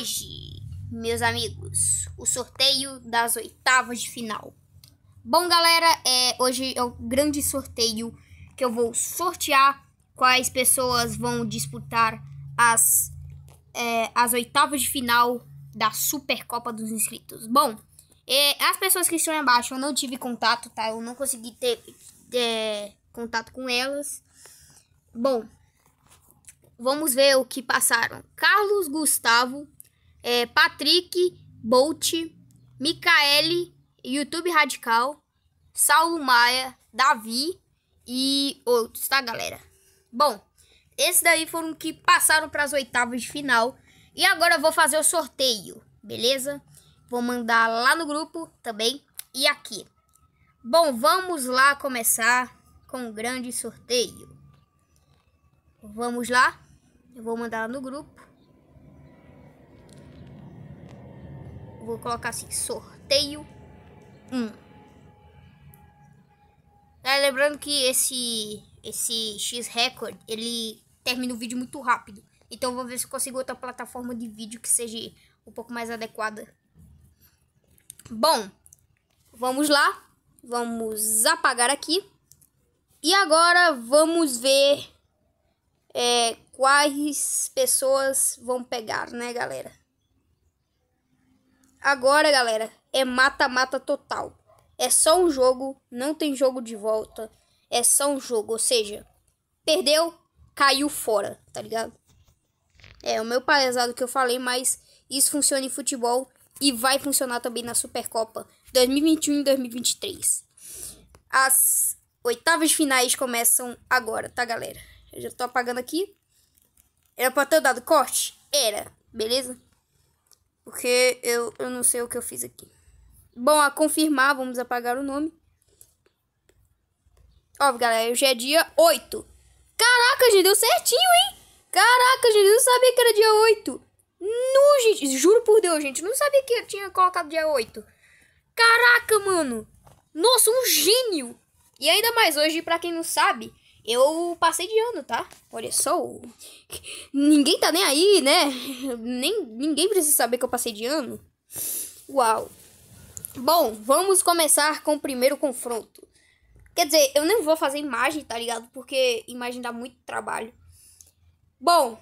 hoje, meus amigos, o sorteio das oitavas de final. Bom, galera, é, hoje é o grande sorteio que eu vou sortear quais pessoas vão disputar as, é, as oitavas de final da Supercopa dos Inscritos. Bom, é, as pessoas que estão aí embaixo eu não tive contato, tá? Eu não consegui ter é, contato com elas. Bom, vamos ver o que passaram. Carlos Gustavo, é, Patrick Bolt, Micaele, YouTube Radical, Saulo Maia, Davi e outros, tá, galera? Bom, esses daí foram que passaram para as oitavas de final. E agora eu vou fazer o sorteio, beleza? Vou mandar lá no grupo também e aqui. Bom, vamos lá começar com o um grande sorteio. Vamos lá. Eu vou mandar lá no grupo. vou colocar assim, sorteio 1. É, lembrando que esse esse X Record, ele termina o vídeo muito rápido. Então vou ver se consigo outra plataforma de vídeo que seja um pouco mais adequada. Bom, vamos lá. Vamos apagar aqui. E agora vamos ver é, quais pessoas vão pegar, né, galera? Agora, galera, é mata-mata total. É só um jogo, não tem jogo de volta. É só um jogo, ou seja, perdeu, caiu fora, tá ligado? É o meu palhaçado que eu falei, mas isso funciona em futebol e vai funcionar também na Supercopa 2021 e 2023. As oitavas finais começam agora, tá, galera? Eu já tô apagando aqui. Era pra ter dado corte? Era, beleza? Porque eu, eu não sei o que eu fiz aqui. Bom, a confirmar, vamos apagar o nome. Ó, galera, hoje é dia 8. Caraca, gente, deu certinho, hein? Caraca, gente, eu não sabia que era dia 8. No, gente, juro por Deus, gente, não sabia que eu tinha colocado dia 8. Caraca, mano. Nossa, um gênio. E ainda mais hoje, para quem não sabe, eu passei de ano, tá? Olha só. Ninguém tá nem aí, né? Nem, ninguém precisa saber que eu passei de ano. Uau. Bom, vamos começar com o primeiro confronto. Quer dizer, eu não vou fazer imagem, tá ligado? Porque imagem dá muito trabalho. Bom,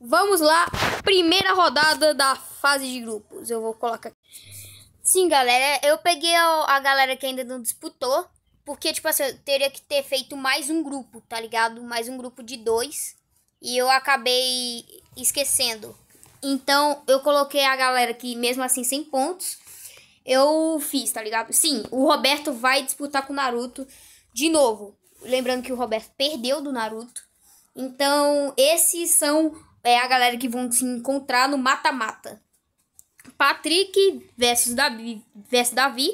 vamos lá. Primeira rodada da fase de grupos. Eu vou colocar. Sim, galera, eu peguei a galera que ainda não disputou porque, tipo assim, eu teria que ter feito mais um grupo, tá ligado? Mais um grupo de dois. E eu acabei esquecendo. Então, eu coloquei a galera aqui, mesmo assim, sem pontos. Eu fiz, tá ligado? Sim, o Roberto vai disputar com o Naruto de novo. Lembrando que o Roberto perdeu do Naruto. Então, esses são é, a galera que vão se encontrar no mata-mata. Patrick versus Davi, versus Davi,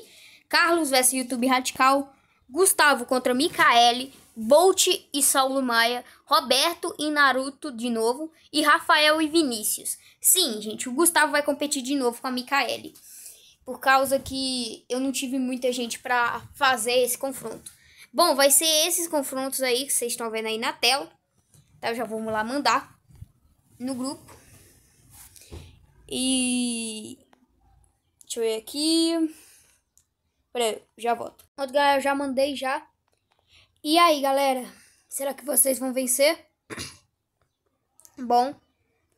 Carlos versus YouTube Radical, Gustavo contra Mikaeli, Bolt e Saulo Maia, Roberto e Naruto de novo e Rafael e Vinícius. Sim, gente, o Gustavo vai competir de novo com a Mikaeli. Por causa que eu não tive muita gente para fazer esse confronto. Bom, vai ser esses confrontos aí que vocês estão vendo aí na tela. Tá, eu já vou lá mandar no grupo. E deixa eu ver aqui. Peraí, já volto. Outro galera, eu já mandei já. E aí, galera? Será que vocês vão vencer? Bom,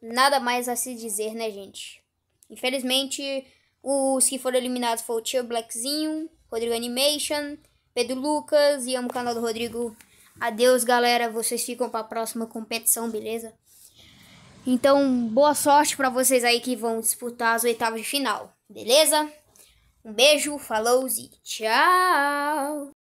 nada mais a se dizer, né, gente? Infelizmente, os que foram eliminados foram o Tio Blackzinho, Rodrigo Animation, Pedro Lucas e amo o canal do Rodrigo. Adeus, galera. Vocês ficam para a próxima competição, beleza? Então, boa sorte para vocês aí que vão disputar as oitavas de final, beleza? Um Beijo, falou e tchau!